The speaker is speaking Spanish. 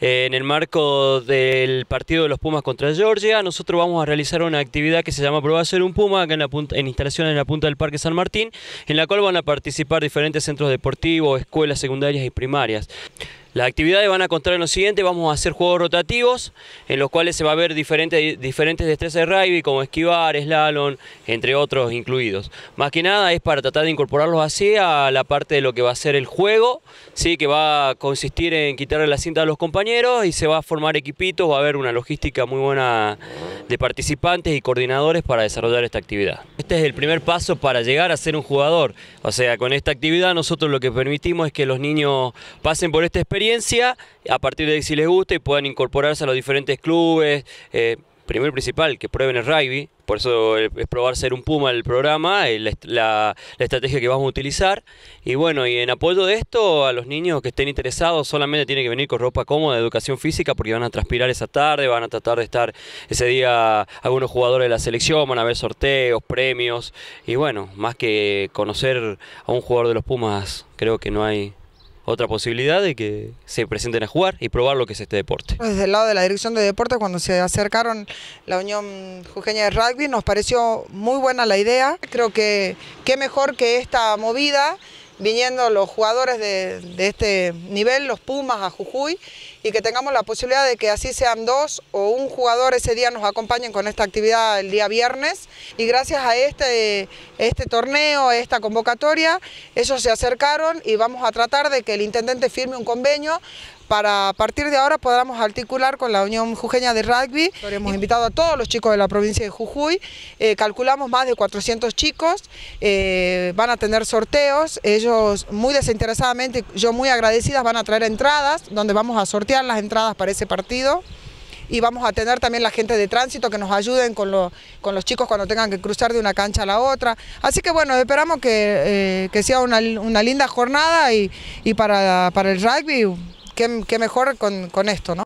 Eh, en el marco del partido de los Pumas contra Georgia. Nosotros vamos a realizar una actividad que se llama Prueba de ser un Puma, en, la en instalaciones en la punta del Parque San Martín, en la cual van a participar diferentes centros deportivos, escuelas secundarias y primarias. Las actividades van a contar en lo siguiente, vamos a hacer juegos rotativos en los cuales se va a ver diferentes, diferentes destrezas de rugby como esquivar, slalom, entre otros incluidos. Más que nada es para tratar de incorporarlos así a la parte de lo que va a ser el juego, ¿sí? que va a consistir en quitarle la cinta a los compañeros y se va a formar equipitos, va a haber una logística muy buena de participantes y coordinadores para desarrollar esta actividad. Este es el primer paso para llegar a ser un jugador, o sea, con esta actividad nosotros lo que permitimos es que los niños pasen por esta experiencia a partir de ahí si les gusta y puedan incorporarse a los diferentes clubes. Eh, primero y principal, que prueben el rugby, por eso es probar ser un puma el programa, eh, la, la, estrategia que vamos a utilizar. Y bueno, y en apoyo de esto, a los niños que estén interesados, solamente tienen que venir con ropa cómoda, educación física, porque van a transpirar esa tarde, van a tratar de estar ese día algunos jugadores de la selección, van a ver sorteos, premios, y bueno, más que conocer a un jugador de los Pumas, creo que no hay otra posibilidad de que se presenten a jugar y probar lo que es este deporte. Desde pues el lado de la Dirección de Deportes, cuando se acercaron la Unión Jujeña de Rugby, nos pareció muy buena la idea. Creo que qué mejor que esta movida, viniendo los jugadores de, de este nivel, los Pumas a Jujuy, y que tengamos la posibilidad de que así sean dos o un jugador ese día nos acompañen con esta actividad el día viernes y gracias a este, este torneo, a esta convocatoria, ellos se acercaron y vamos a tratar de que el intendente firme un convenio para a partir de ahora podamos articular con la Unión Jujeña de Rugby. Hemos invitado a todos los chicos de la provincia de Jujuy, eh, calculamos más de 400 chicos, eh, van a tener sorteos, ellos muy desinteresadamente, yo muy agradecidas, van a traer entradas donde vamos a sortear las entradas para ese partido y vamos a tener también la gente de tránsito que nos ayuden con, con los chicos cuando tengan que cruzar de una cancha a la otra. Así que bueno, esperamos que, eh, sea una, linda jornada y, para, para, el rugby, qué, mejor con, con esto, ¿no?